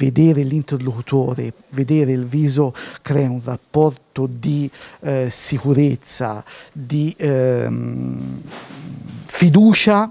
vedere l'interlocutore, vedere il viso crea un rapporto di eh, sicurezza, di ehm, fiducia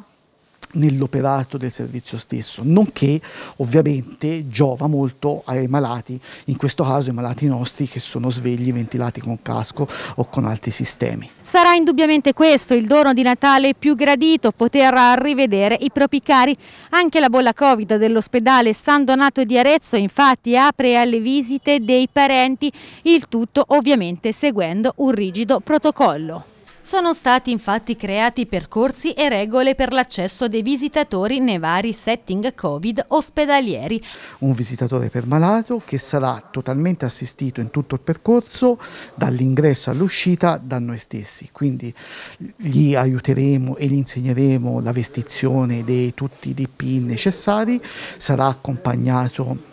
nell'operato del servizio stesso, nonché ovviamente giova molto ai malati, in questo caso ai malati nostri che sono svegli, ventilati con casco o con altri sistemi. Sarà indubbiamente questo il dono di Natale più gradito, poter rivedere i propri cari. Anche la bolla Covid dell'ospedale San Donato di Arezzo infatti apre alle visite dei parenti, il tutto ovviamente seguendo un rigido protocollo. Sono stati infatti creati percorsi e regole per l'accesso dei visitatori nei vari setting Covid ospedalieri. Un visitatore per malato che sarà totalmente assistito in tutto il percorso dall'ingresso all'uscita da noi stessi, quindi gli aiuteremo e gli insegneremo la vestizione di tutti i DP necessari, sarà accompagnato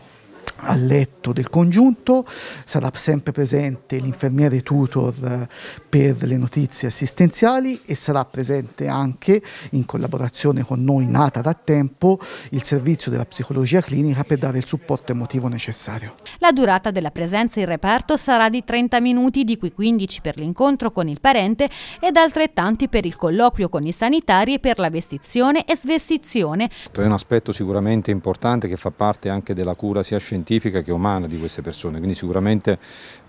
a letto del congiunto, sarà sempre presente l'infermiere tutor eh, per le notizie assistenziali e sarà presente anche, in collaborazione con noi nata da tempo, il servizio della psicologia clinica per dare il supporto emotivo necessario. La durata della presenza in reparto sarà di 30 minuti, di cui 15 per l'incontro con il parente ed altrettanti per il colloquio con i sanitari e per la vestizione e svestizione. È un aspetto sicuramente importante che fa parte anche della cura sia scientifica scientifica che umana di queste persone, quindi sicuramente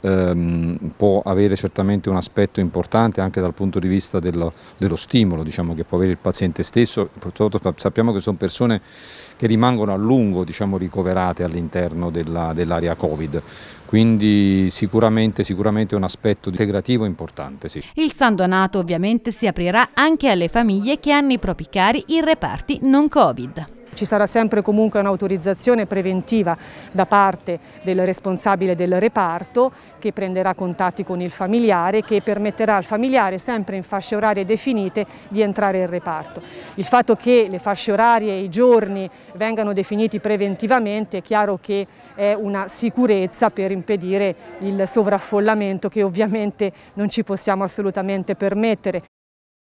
ehm, può avere certamente un aspetto importante anche dal punto di vista dello, dello stimolo diciamo, che può avere il paziente stesso, purtroppo sappiamo che sono persone che rimangono a lungo diciamo, ricoverate all'interno dell'area dell Covid, quindi sicuramente, sicuramente un aspetto integrativo importante. Sì. Il San Donato ovviamente si aprirà anche alle famiglie che hanno i propri cari in reparti non Covid ci sarà sempre comunque un'autorizzazione preventiva da parte del responsabile del reparto che prenderà contatti con il familiare che permetterà al familiare sempre in fasce orarie definite di entrare in reparto. Il fatto che le fasce orarie e i giorni vengano definiti preventivamente è chiaro che è una sicurezza per impedire il sovraffollamento che ovviamente non ci possiamo assolutamente permettere.